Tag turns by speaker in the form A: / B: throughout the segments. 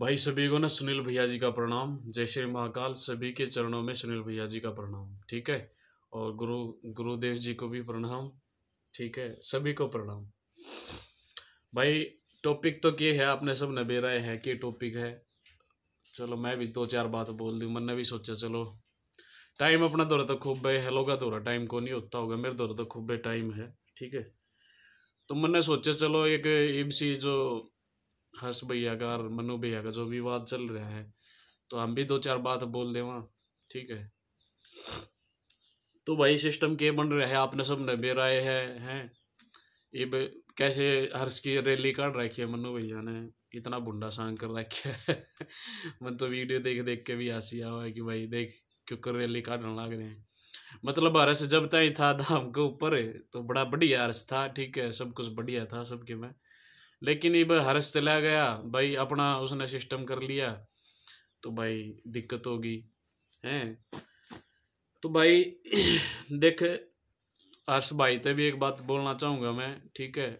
A: भाई सभी को ना सुनील भैया जी का प्रणाम जय श्री महाकाल सभी के चरणों में सुनील भैया जी का प्रणाम ठीक है और गुरु गुरुदेव जी को भी प्रणाम ठीक है सभी को प्रणाम भाई टॉपिक तो ये है आपने सब ने बेरा है कि टॉपिक है चलो मैं भी दो चार बात बोल दूँ मैंने भी सोचा चलो टाइम अपना दौरा तो खूब है हेलो का दौरा टाइम को नहीं होता होगा मेरे दौरा तो खूब है टाइम है ठीक है तो मैंने सोचा चलो एक एम जो हर्ष भैया का और मनु भैया का जो विवाद चल रहा है तो हम भी दो चार बात बोल दे वहाँ ठीक है तो भाई सिस्टम के बन रहा है आपने सब नबे राय है हैं ये कैसे हर्ष की रैली काट रखी है मनु भैया ने इतना बुंडा सांग कर रखे है मन तो वीडियो देख देख के भी हंसी आवा है कि भाई देख क्यों कर रैली काटने लग रहे हैं मतलब हर्ष जब तक था धाम के ऊपर तो बड़ा बढ़िया हर्ष था ठीक है सब कुछ बढ़िया था सबके में लेकिन ये हर्ष चला गया भाई अपना उसने सिस्टम कर लिया तो भाई दिक्कत होगी हैं तो भाई देख हर्ष भाई तो भी एक बात बोलना चाहूँगा मैं ठीक है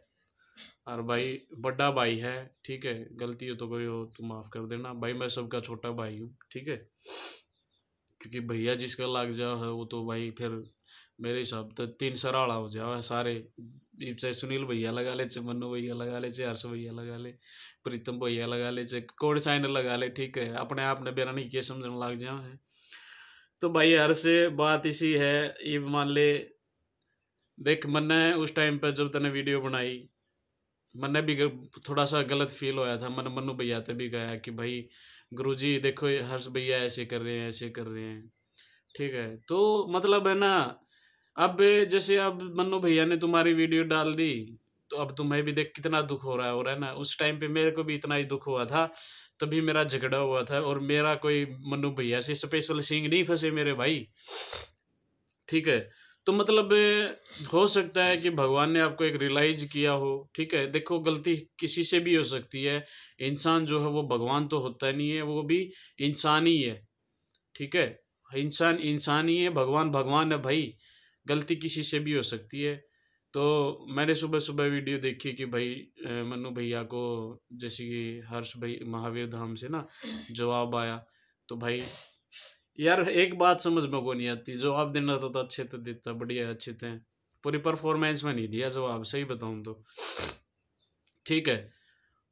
A: और भाई बड़ा भाई है ठीक है गलती हो तो कोई हो तो माफ़ कर देना भाई मैं सबका छोटा भाई हूँ ठीक है क्योंकि भैया जिसका लाग जा है वो तो भाई फिर मेरे हिसाब से तो तीन सराला हो जाओ सारे चाहे सुनील भैया लगा ले चाहे मन्नू भैया लगा ले चाहे हर्ष भैया लगा ले प्रीतम भैया लगा ले चाहे कोड साइन लगा ले ठीक है अपने आप ने बेरा नहीं के समझने लग जाओ है तो भाई हर से बात इसी है ये मान ले देख मैंने उस टाइम पर जब तेने वीडियो बनाई मैंने भी थोड़ा सा गलत फील होया था मैंने मन्नू भैया तभी भी गया कि भाई गुरुजी देखो हर्ष भैया ऐसे कर रहे हैं ऐसे कर रहे हैं ठीक है तो मतलब है ना अब जैसे अब मन्नू भैया ने तुम्हारी वीडियो डाल दी तो अब तुम्हें भी देख कितना दुख हो रहा है हो रहा है ना उस टाइम पे मेरे को भी इतना ही दुख हुआ था तभी मेरा झगड़ा हुआ था और मेरा कोई मनु भैया से स्पेशल सिंग नहीं फंसे मेरे भाई ठीक है तो मतलब हो सकता है कि भगवान ने आपको एक रियलाइज किया हो ठीक है देखो गलती किसी से भी हो सकती है इंसान जो है वो भगवान तो होता नहीं है वो भी इंसान ही है ठीक है इंसान इंसान ही है भगवान भगवान है भाई गलती किसी से भी हो सकती है तो मैंने सुबह सुबह वीडियो देखी कि भाई मनु भैया को जैसे कि हर्ष भाई महावीर धाम से ना जवाब आया तो भाई यार एक बात समझ में को नहीं आती जवाब देना तो, तो अच्छे तो देता बढ़िया अच्छे थे तो पूरी परफॉर्मेंस में नहीं दिया जवाब सही बताऊँ तो ठीक है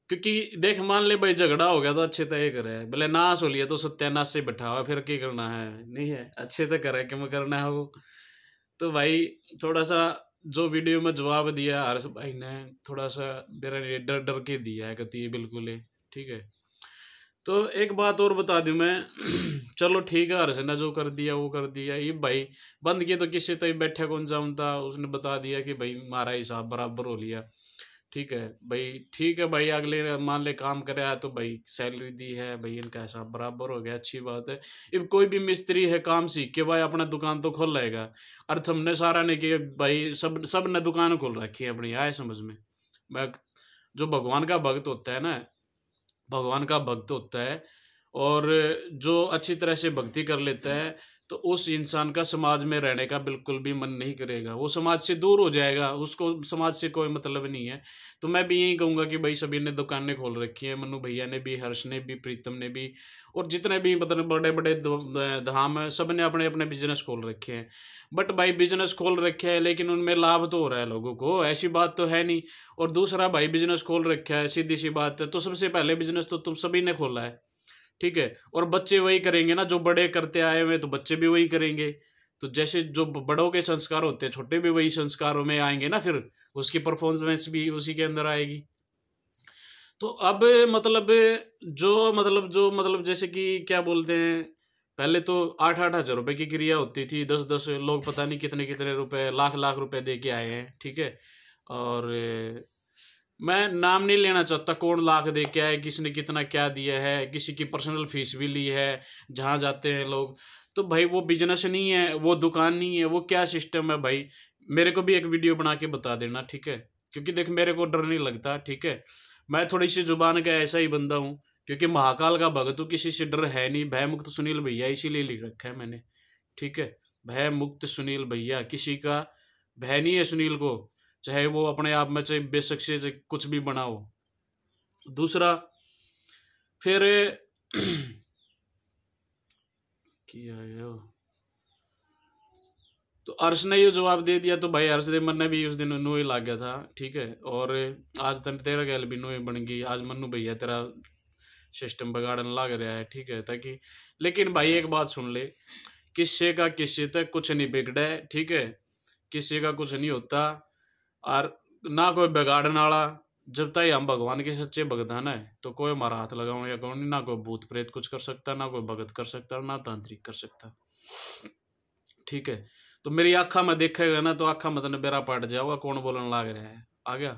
A: क्योंकि देख मान ले भाई झगड़ा हो गया तो अच्छे तो ये करे भले नाश हो लिया तो सत्यानाश से बैठा हुआ फिर क्या करना है नहीं है अच्छे तो करे क्यों करना है वो तो भाई थोड़ा सा जो वीडियो में जवाब दिया हर्ष भाई ने थोड़ा सा मेरा डर डर के दिया है कहती है बिल्कुल ही ठीक है तो एक बात और बता दूं मैं चलो ठीक है हर्ष ने जो कर दिया वो कर दिया ये भाई बंद किए तो किसी तभी बैठे कौन जाऊँ था उसने बता दिया कि भाई मारा हिसाब बराबर हो लिया ठीक है भाई ठीक है भाई अगले मान ले काम कराया तो भाई सैलरी दी है भाई इनका ऐसा बराबर हो गया अच्छी बात है इब कोई भी मिस्त्री है काम सीख के भाई अपना दुकान तो खोल लेगा अर्थ हमने सारा ने कि भाई सब सब ने दुकान खोल रखी है अपनी आए समझ में जो भगवान का भक्त होता है ना भगवान का भक्त होता है और जो अच्छी तरह से भक्ति कर लेता है तो उस इंसान का समाज में रहने का बिल्कुल भी मन नहीं करेगा वो समाज से दूर हो जाएगा उसको समाज से कोई मतलब नहीं है तो मैं भी यही कहूँगा कि भाई सभी ने दुकानें खोल रखी हैं मनु भैया ने भी हर्ष ने भी प्रीतम ने भी और जितने भी मतलब बड़े बड़े धाम हैं सब ने अपने अपने बिजनेस खोल रखे हैं बट भाई बिजनेस खोल रखे हैं लेकिन उनमें लाभ तो हो रहा है लोगों को ऐसी बात तो है नहीं और दूसरा भाई बिजनेस खोल रखा है सीधी सी बात है तो सबसे पहले बिजनेस तो तुम सभी ने खोला है ठीक है और बच्चे वही करेंगे ना जो बड़े करते आए हुए तो बच्चे भी वही करेंगे तो जैसे जो बड़ों के संस्कार होते हैं छोटे भी वही संस्कारों में आएंगे ना फिर उसकी परफॉर्मेंस भी उसी के अंदर आएगी तो अब मतलब जो मतलब जो मतलब जैसे कि क्या बोलते हैं पहले तो आठ आठ हजार रुपये की क्रिया होती थी दस दस लोग पता नहीं कितने कितने रुपए लाख लाख रुपए दे के आए हैं ठीक है और मैं नाम नहीं लेना चाहता कौन लाख दे क्या है किसने कितना क्या दिया है किसी की पर्सनल फीस भी ली है जहाँ जाते हैं लोग तो भाई वो बिजनेस नहीं है वो दुकान नहीं है वो क्या सिस्टम है भाई मेरे को भी एक वीडियो बना के बता देना ठीक है क्योंकि देख मेरे को डर नहीं लगता ठीक है मैं थोड़ी सी जुबान का ऐसा ही बंदा हूँ क्योंकि महाकाल का भगत हूँ तो किसी से डर है नहीं भय मुक्त सुनील भैया इसीलिए लिख रखा है मैंने ठीक है भय मुक्त सुनील भैया किसी का भय नहीं है सुनील को चाहे वो अपने आप में चाहे बेशक से कुछ भी बनाओ दूसरा फिर किया तो अर्श ने ये जवाब दे दिया तो भाई अर्श देव ने भी उस दिन ही लाग गया था ठीक है और आज तक तेरा गैल भी नोए बन गई आज मनु भैया तेरा सिस्टम बिगाड़न लग रहा है ठीक है ताकि लेकिन भाई एक बात सुन ले किसी का किसी तक कुछ नहीं बिगड़ा है ठीक है किसी का कुछ नहीं होता और ना कोई बिगाड़न वाला जब तक हम भगवान के सच्चे भगतान है तो कोई हमारा हाथ लगाओ या कौन ना कोई भूत प्रेत कुछ कर सकता ना कोई भगत कर सकता ना तांत्रिक कर सकता ठीक है तो मेरी आखा में देखेगा ना तो आखा में बेरा तो पाट जाओगा कौन बोलन लाग रहा है आ गया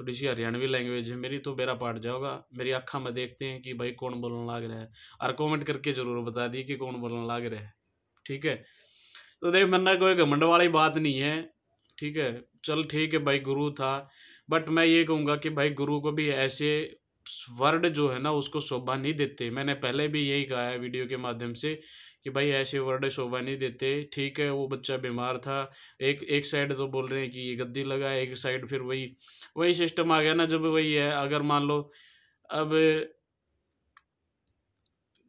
A: थोड़ी सी हरियाणवी लैंग्वेज है मेरी तो बेरा पाट जाओगा मेरी आखा में देखते हैं कि भाई कौन बोलन लाग रहा है और कॉमेंट करके जरूर बता दिए कि कौन बोलने लाग रहा है ठीक है तो देख मरना कोई घमंड वाली बात नहीं है ठीक है चल ठीक है भाई गुरु था बट मैं ये कहूँगा कि भाई गुरु को भी ऐसे वर्ड जो है ना उसको शोभा नहीं देते मैंने पहले भी यही कहा है वीडियो के माध्यम से कि भाई ऐसे वर्ड शोभा नहीं देते ठीक है वो बच्चा बीमार था एक एक साइड तो बोल रहे हैं कि ये गद्दी लगा एक साइड फिर वही वही सिस्टम आ गया ना जब वही है अगर मान लो अब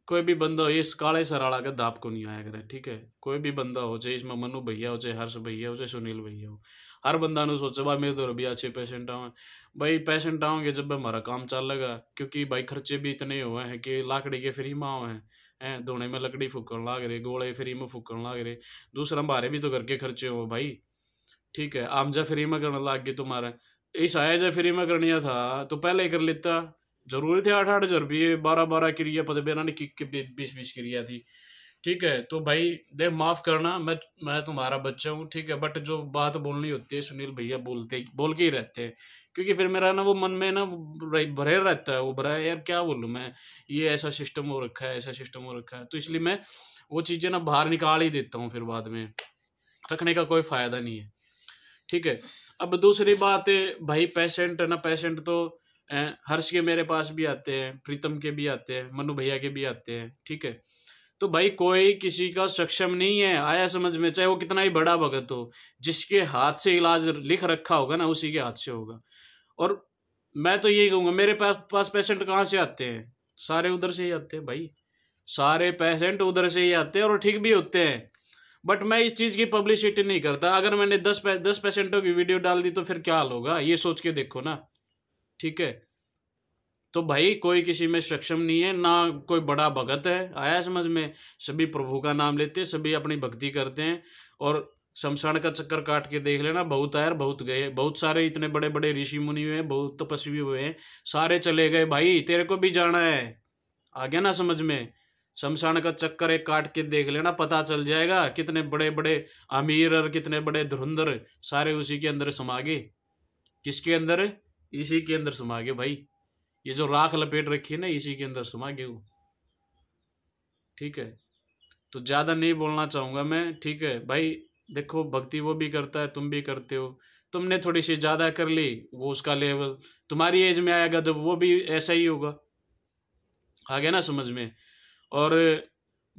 A: कोई भी बंदा हो इस काले सराड़ा का दाप को नहीं आया करे ठीक है कोई भी बंदा हो चाहे इसमें मनु भैया हो चाहे हर्ष भैया हो चाहे सुनील भैया हो हर बंदा ने सोचा भाई मेरे तो अभी अच्छे पेशेंट आवे भाई पेशेंट आओगे जब हमारा काम चल लगा क्योंकि भाई खर्चे भी इतने हुए हैं कि लाकड़ी के फ्री में आओ हैं हैं धोने में लकड़ी फूकन लाग रहे गोले फ्री में फूकन लाग रहे दूसरा हमारे भी तो करके खर्चे हो भाई ठीक है आम आमजा फ्री में करने लाग गए तुम्हारा इस आया जा फ्री में करने था तो पहले ही कर लेता ज़रूरी थे आठ आठ हज़ार रुपये बारह बारह की रिया पता बेरा ने बीस बीस की रिया थी ठीक है तो भाई दे माफ़ करना मैं मैं तुम्हारा बच्चा हूँ ठीक है बट जो बात बोलनी होती है सुनील भैया बोलते बोल के ही रहते हैं क्योंकि फिर मेरा ना वो मन में ना भरे रहता है वो भरा है यार क्या बोलूँ मैं ये ऐसा सिस्टम हो रखा है ऐसा सिस्टम हो रखा है तो इसलिए मैं वो चीज़ें ना बाहर निकाल ही देता हूँ फिर बाद में रखने का कोई फ़ायदा नहीं है ठीक है अब दूसरी बात है भाई पेशेंट है ना पेशेंट तो हर्ष के मेरे पास भी आते हैं प्रीतम के भी आते हैं मनु भैया के भी आते हैं ठीक है तो भाई कोई किसी का सक्षम नहीं है आया समझ में चाहे वो कितना ही बड़ा भगत हो जिसके हाथ से इलाज लिख रखा होगा ना उसी के हाथ से होगा और मैं तो यही कहूँगा मेरे पास पास पेशेंट कहाँ से आते हैं सारे उधर से ही आते हैं भाई सारे पेशेंट उधर से ही आते हैं और ठीक भी होते हैं बट मैं इस चीज़ की पब्लिसिटी नहीं करता अगर मैंने दस पे, दस पेशेंटों की वीडियो डाल दी तो फिर क्या हाल होगा ये सोच के देखो ना ठीक है तो भाई कोई किसी में सक्षम नहीं है ना कोई बड़ा भगत है आया समझ में सभी प्रभु का नाम लेते हैं सभी अपनी भक्ति करते हैं और शमशान का चक्कर काट के देख लेना बहुत आयर बहुत गए बहुत सारे इतने बड़े बड़े ऋषि मुनि हुए बहुत तपस्वी हुए हैं सारे चले गए भाई तेरे को भी जाना है आ गया ना समझ में शमशान का चक्कर एक काट के देख लेना पता चल जाएगा कितने बड़े बड़े अमीर और कितने बड़े धुरंधर सारे उसी के अंदर समागे किसके अंदर इसी के अंदर समा गए भाई ये जो राख लपेट रखी है ना इसी के अंदर समा गए ठीक है तो ज़्यादा नहीं बोलना चाहूँगा मैं ठीक है भाई देखो भक्ति वो भी करता है तुम भी करते हो तुमने थोड़ी सी ज़्यादा कर ली वो उसका लेवल तुम्हारी एज में आएगा तो वो भी ऐसा ही होगा आ गया ना समझ में और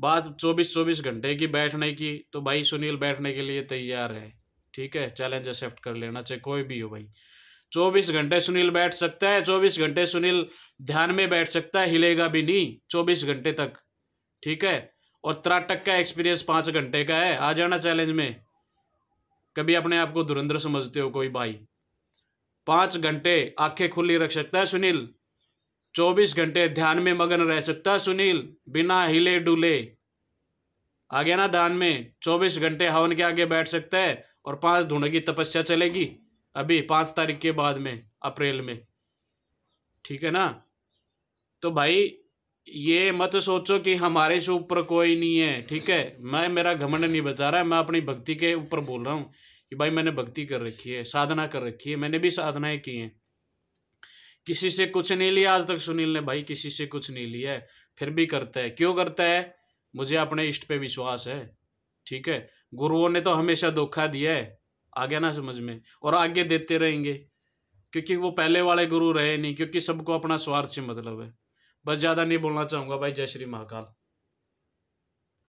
A: बात चौबीस चौबीस घंटे की बैठने की तो भाई सुनील बैठने के लिए तैयार है ठीक है चैलेंज एक्सेप्ट कर लेना चाहे कोई भी हो भाई चौबीस घंटे सुनील बैठ सकता है चौबीस घंटे सुनील ध्यान में बैठ सकता है हिलेगा भी नहीं चौबीस घंटे तक ठीक है और त्राटक का एक्सपीरियंस पाँच घंटे का है आ जाना चैलेंज में कभी अपने आप को धुरंधर समझते हो कोई भाई पाँच घंटे आंखें खुली रख सकता है सुनील चौबीस घंटे ध्यान में मगन रह सकता है सुनील बिना हिले डुले आ गया ना ध्यान में चौबीस घंटे हवन के आगे बैठ सकता है और पांच धुंड की तपस्या चलेगी अभी पाँच तारीख के बाद में अप्रैल में ठीक है ना तो भाई ये मत सोचो कि हमारे से ऊपर कोई नहीं है ठीक है मैं मेरा घमंड नहीं बता रहा मैं अपनी भक्ति के ऊपर बोल रहा हूँ कि भाई मैंने भक्ति कर रखी है साधना कर रखी है मैंने भी साधनाएं की हैं किसी से कुछ नहीं लिया आज तक सुनील ने भाई किसी से कुछ नहीं लिया है फिर भी करता है क्यों करता है मुझे अपने इष्ट पे विश्वास है ठीक है गुरुओं ने तो हमेशा धोखा दिया है आ गया ना समझ में और आगे देते रहेंगे क्योंकि वो पहले वाले गुरु रहे नहीं क्योंकि सबको अपना स्वार्थ से मतलब है बस ज़्यादा नहीं बोलना चाहूँगा भाई जय श्री महाकाल